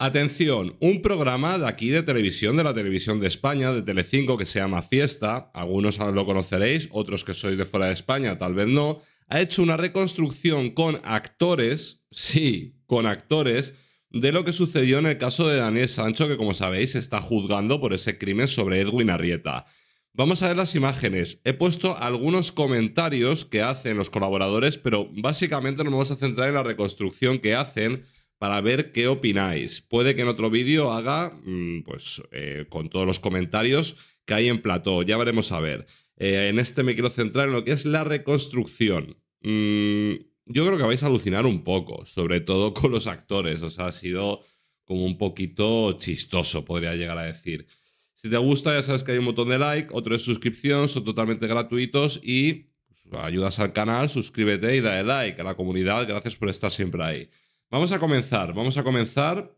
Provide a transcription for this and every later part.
Atención, un programa de aquí de televisión, de la televisión de España, de Telecinco, que se llama Fiesta, algunos lo conoceréis, otros que sois de fuera de España tal vez no, ha hecho una reconstrucción con actores, sí, con actores, de lo que sucedió en el caso de Daniel Sancho, que como sabéis está juzgando por ese crimen sobre Edwin Arrieta. Vamos a ver las imágenes. He puesto algunos comentarios que hacen los colaboradores, pero básicamente nos vamos a centrar en la reconstrucción que hacen para ver qué opináis. Puede que en otro vídeo haga, mm, pues, eh, con todos los comentarios que hay en plató. Ya veremos a ver. Eh, en este me quiero centrar en lo que es la reconstrucción. Mm, yo creo que vais a alucinar un poco, sobre todo con los actores. O sea, ha sido como un poquito chistoso, podría llegar a decir. Si te gusta, ya sabes que hay un botón de like, otro de suscripción, son totalmente gratuitos y pues, ayudas al canal, suscríbete y dale like a la comunidad. Gracias por estar siempre ahí. Vamos a comenzar, vamos a comenzar.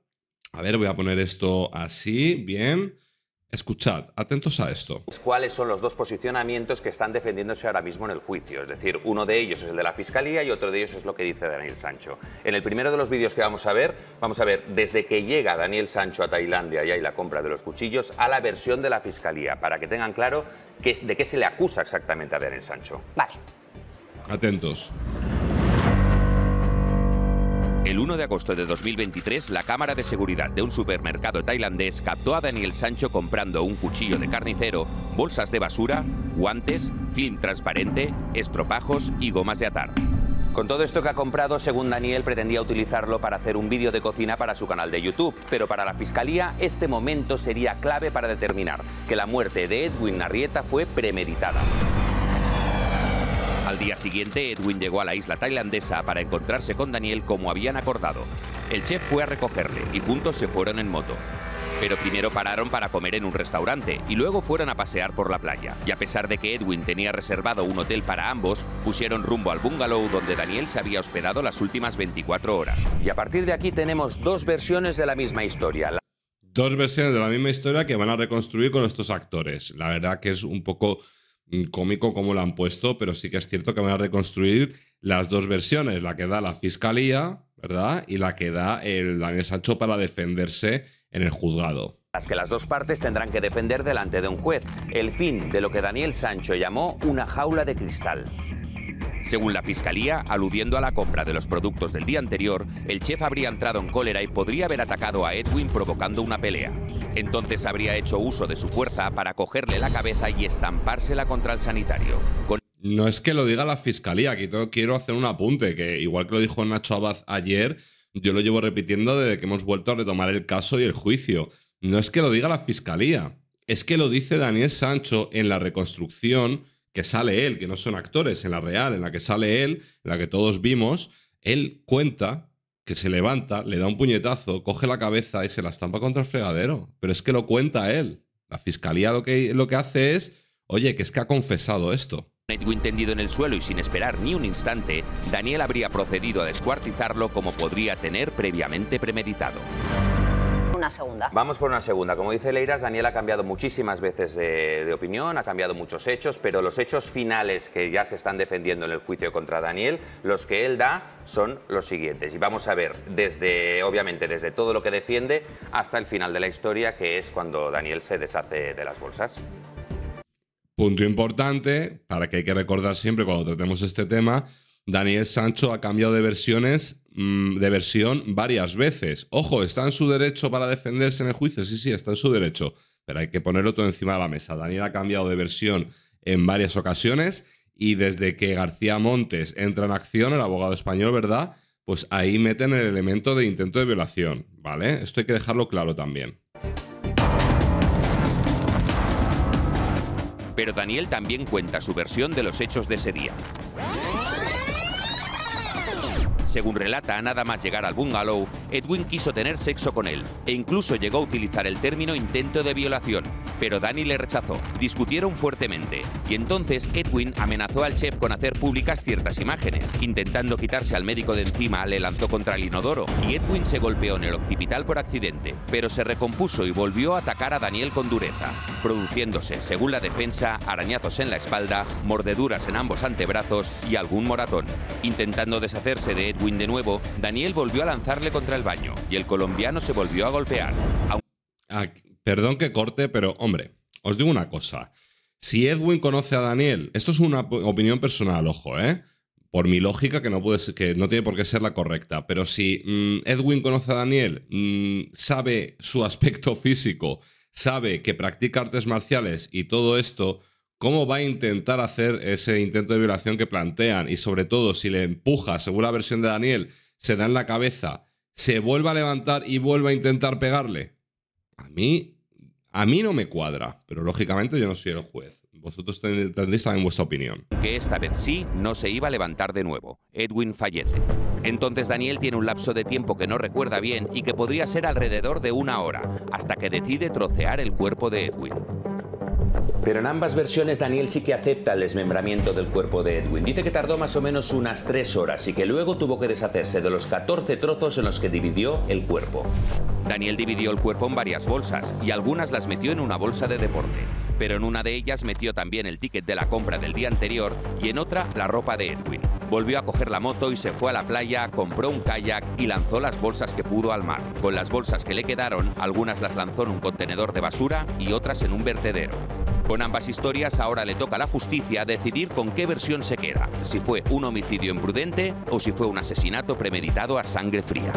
A ver, voy a poner esto así, bien. Escuchad, atentos a esto. ¿Cuáles son los dos posicionamientos que están defendiéndose ahora mismo en el juicio? Es decir, uno de ellos es el de la Fiscalía y otro de ellos es lo que dice Daniel Sancho. En el primero de los vídeos que vamos a ver, vamos a ver desde que llega Daniel Sancho a Tailandia y hay la compra de los cuchillos a la versión de la Fiscalía, para que tengan claro de qué se le acusa exactamente a Daniel Sancho. Vale. Atentos. El 1 de agosto de 2023, la cámara de seguridad de un supermercado tailandés captó a Daniel Sancho comprando un cuchillo de carnicero, bolsas de basura, guantes, film transparente, estropajos y gomas de atar. Con todo esto que ha comprado, según Daniel, pretendía utilizarlo para hacer un vídeo de cocina para su canal de YouTube, pero para la Fiscalía este momento sería clave para determinar que la muerte de Edwin Narrieta fue premeditada. Al día siguiente, Edwin llegó a la isla tailandesa para encontrarse con Daniel como habían acordado. El chef fue a recogerle y juntos se fueron en moto. Pero primero pararon para comer en un restaurante y luego fueron a pasear por la playa. Y a pesar de que Edwin tenía reservado un hotel para ambos, pusieron rumbo al bungalow donde Daniel se había hospedado las últimas 24 horas. Y a partir de aquí tenemos dos versiones de la misma historia. Dos versiones de la misma historia que van a reconstruir con estos actores. La verdad que es un poco Mm, cómico como lo han puesto, pero sí que es cierto que van a reconstruir las dos versiones, la que da la fiscalía, ¿verdad? Y la que da el Daniel Sancho para defenderse en el juzgado. Las que las dos partes tendrán que defender delante de un juez, el fin de lo que Daniel Sancho llamó una jaula de cristal. Según la fiscalía, aludiendo a la compra de los productos del día anterior, el chef habría entrado en cólera y podría haber atacado a Edwin provocando una pelea. Entonces habría hecho uso de su fuerza para cogerle la cabeza y estampársela contra el sanitario. no es que lo diga la fiscalía, aquí quiero hacer un apunte, que igual que lo dijo Nacho Abad ayer, yo lo llevo repitiendo desde que hemos vuelto a retomar el caso y el juicio. No es que lo diga la fiscalía, es que lo dice Daniel Sancho en la reconstrucción que sale él, que no son actores, en la real, en la que sale él, en la que todos vimos, él cuenta que se levanta, le da un puñetazo, coge la cabeza y se la estampa contra el fregadero. Pero es que lo cuenta él. La fiscalía lo que, lo que hace es, oye, que es que ha confesado esto. Edwin tendido en el suelo y sin esperar ni un instante, Daniel habría procedido a descuartizarlo como podría tener previamente premeditado segunda. Vamos por una segunda. Como dice Leiras, Daniel ha cambiado muchísimas veces de, de opinión, ha cambiado muchos hechos, pero los hechos finales que ya se están defendiendo en el juicio contra Daniel, los que él da son los siguientes. Y vamos a ver, desde, obviamente, desde todo lo que defiende hasta el final de la historia, que es cuando Daniel se deshace de las bolsas. Punto importante, para que hay que recordar siempre cuando tratemos este tema, Daniel Sancho ha cambiado de versiones Mm, de versión varias veces. Ojo, está en su derecho para defenderse en el juicio. Sí, sí, está en su derecho. Pero hay que ponerlo todo encima de la mesa. Daniel ha cambiado de versión en varias ocasiones y desde que García Montes entra en acción, el abogado español, ¿verdad? Pues ahí meten el elemento de intento de violación, ¿vale? Esto hay que dejarlo claro también. Pero Daniel también cuenta su versión de los hechos de ese día. Según relata, nada más llegar al bungalow, Edwin quiso tener sexo con él e incluso llegó a utilizar el término intento de violación, pero Dani le rechazó. Discutieron fuertemente y entonces Edwin amenazó al chef con hacer públicas ciertas imágenes. Intentando quitarse al médico de encima, le lanzó contra el inodoro y Edwin se golpeó en el occipital por accidente, pero se recompuso y volvió a atacar a Daniel con dureza, produciéndose, según la defensa, arañazos en la espalda, mordeduras en ambos antebrazos y algún moratón. Intentando deshacerse de Edwin, Edwin de nuevo, Daniel volvió a lanzarle contra el baño y el colombiano se volvió a golpear. Ah, perdón que corte, pero hombre, os digo una cosa. Si Edwin conoce a Daniel, esto es una opinión personal, ojo, ¿eh? Por mi lógica, que no, puede que no tiene por qué ser la correcta, pero si mm, Edwin conoce a Daniel, mm, sabe su aspecto físico, sabe que practica artes marciales y todo esto, ¿Cómo va a intentar hacer ese intento de violación que plantean? Y sobre todo, si le empuja, según la versión de Daniel, se da en la cabeza, se vuelve a levantar y vuelve a intentar pegarle. A mí, a mí no me cuadra, pero lógicamente yo no soy el juez. Vosotros tendréis también vuestra opinión. Que esta vez sí, no se iba a levantar de nuevo. Edwin fallece. Entonces Daniel tiene un lapso de tiempo que no recuerda bien y que podría ser alrededor de una hora, hasta que decide trocear el cuerpo de Edwin. Pero en ambas versiones Daniel sí que acepta el desmembramiento del cuerpo de Edwin. Dice que tardó más o menos unas tres horas y que luego tuvo que deshacerse de los 14 trozos en los que dividió el cuerpo. Daniel dividió el cuerpo en varias bolsas y algunas las metió en una bolsa de deporte, pero en una de ellas metió también el ticket de la compra del día anterior y en otra la ropa de Edwin. Volvió a coger la moto y se fue a la playa, compró un kayak y lanzó las bolsas que pudo al mar. Con las bolsas que le quedaron, algunas las lanzó en un contenedor de basura y otras en un vertedero. Con ambas historias ahora le toca a la justicia decidir con qué versión se queda, si fue un homicidio imprudente o si fue un asesinato premeditado a sangre fría.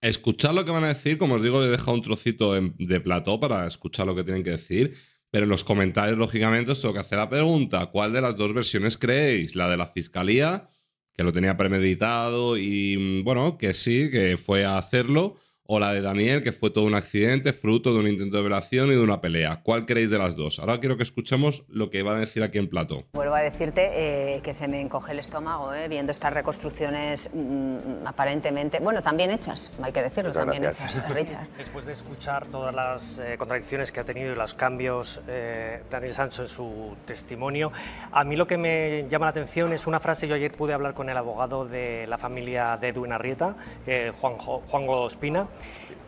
Escuchad lo que van a decir, como os digo, he dejado un trocito de plató para escuchar lo que tienen que decir. Pero en los comentarios, lógicamente, os tengo que hacer la pregunta: ¿cuál de las dos versiones creéis? ¿La de la fiscalía, que lo tenía premeditado y, mm, bueno, que sí, que fue a hacerlo? o la de Daniel, que fue todo un accidente, fruto de un intento de violación y de una pelea. ¿Cuál creéis de las dos? Ahora quiero que escuchemos lo que van a decir aquí en plato. Vuelvo a decirte eh, que se me encoge el estómago eh, viendo estas reconstrucciones mm, aparentemente, bueno, también hechas, hay que decirlo, también hechas, Después de escuchar todas las eh, contradicciones que ha tenido y los cambios Daniel Sancho en su testimonio, a mí lo que me llama la atención es una frase, yo ayer pude hablar con el abogado de la familia de Edwin Arrieta, Juan, Juan Espina,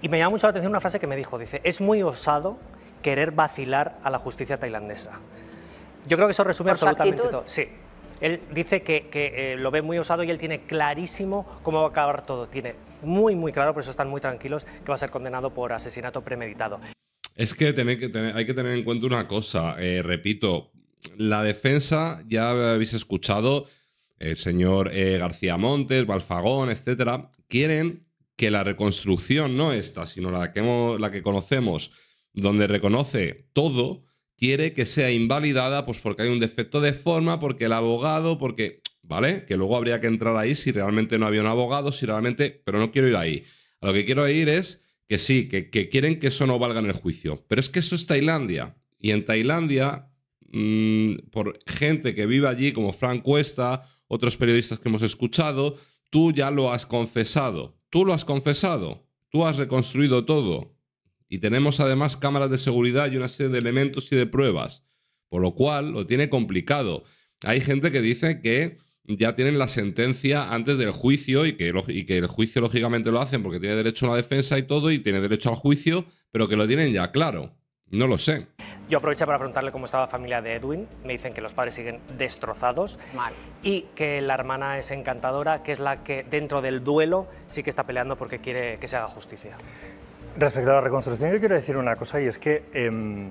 y me llama mucho la atención una frase que me dijo, dice, es muy osado querer vacilar a la justicia tailandesa. Yo creo que eso resume absolutamente todo. Sí. Él dice que, eh, lo ve muy osado y él tiene clarísimo cómo va a acabar todo. Tiene muy, muy claro, por eso están muy tranquilos, que va a ser condenado por asesinato premeditado. Es que, hay que tener en cuenta una cosa, eh, repito, la defensa, ya habéis escuchado, el señor eh, García Montes, Balfagón, etcétera, quieren que la reconstrucción, no esta, sino la que, la que conocemos, donde reconoce todo, quiere que sea invalidada pues porque hay un defecto de forma, porque el abogado, porque, ¿vale? Que luego habría que entrar ahí si realmente no había un abogado, si realmente, pero no quiero ir ahí. A lo que quiero ir es que sí, que, quieren que eso no valga en el juicio. Pero es que eso es Tailandia. Y en Tailandia, mm, por gente que vive allí, como Frank Cuesta, otros periodistas que hemos escuchado, tú ya lo has confesado. Tú lo has confesado, tú has reconstruido todo. Y tenemos además cámaras de seguridad y una serie de elementos y de pruebas, por lo cual lo tiene complicado. Hay gente que dice que ya tienen la sentencia antes del juicio y que, el juicio lógicamente lo hacen porque tiene derecho a la defensa y todo y tiene derecho al juicio, pero que lo tienen ya claro. No lo sé. Yo aprovecho para preguntarle cómo estaba la familia de Edwin. Me dicen que los padres siguen destrozados. Y que la hermana es encantadora, que es la que dentro del duelo sí que está peleando porque quiere que se haga justicia. Respecto a la reconstrucción, yo quiero decir una cosa y es que em,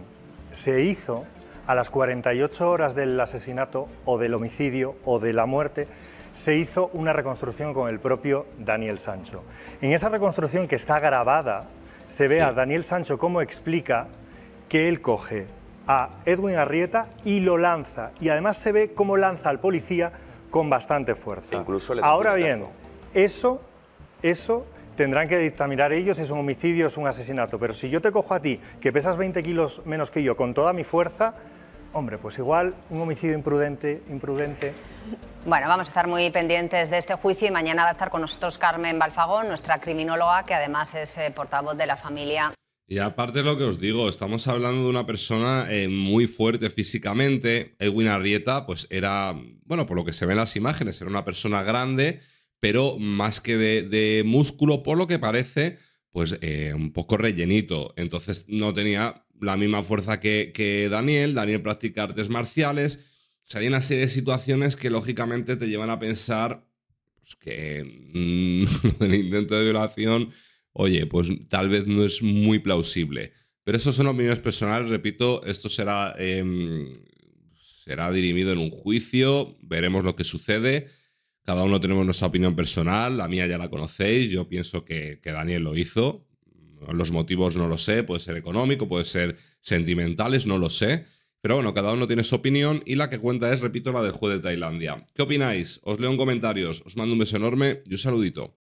se hizo a las 48 horas del asesinato o del homicidio o de la muerte, se hizo una reconstrucción con el propio Daniel Sancho. En esa reconstrucción que está grabada, se ve a Daniel Sancho cómo explica que él coge a Edwin Arrieta y lo lanza. Y además se ve cómo lanza al policía con bastante fuerza. incluso Ahora bien, eso, eso tendrán que dictaminar ellos si es un homicidio o es un asesinato. Pero si yo te cojo a ti, que pesas 20 kilos menos que yo, con toda mi fuerza, hombre, pues igual un homicidio imprudente, imprudente. Bueno, vamos a estar muy pendientes de este juicio y mañana va a estar con nosotros Carmen Balfagón, nuestra criminóloga, que además es eh, portavoz de la familia. Y aparte de lo que os digo, estamos hablando de una persona eh, muy fuerte físicamente. Edwin Arrieta, pues era, bueno, por lo que se ven las imágenes, era una persona grande, pero más que de, músculo, por lo que parece, pues eh, un poco rellenito. Entonces no tenía la misma fuerza que, Daniel. Daniel practica artes marciales. O sea, hay una serie de situaciones que lógicamente te llevan a pensar pues, que mm, el intento de violación oye, pues tal vez no es muy plausible. Pero eso son opiniones personales, repito, esto será, em, será dirimido en un juicio, veremos lo que sucede. Cada uno tenemos nuestra opinión personal, la mía ya la conocéis, yo pienso que, que Daniel lo hizo. Los motivos no lo sé, puede ser económico, puede ser sentimentales, no lo sé. Pero bueno, cada uno tiene su opinión y la que cuenta es, repito, la del juez de Tailandia. ¿Qué opináis? Os leo en comentarios, os mando un beso enorme y un saludito.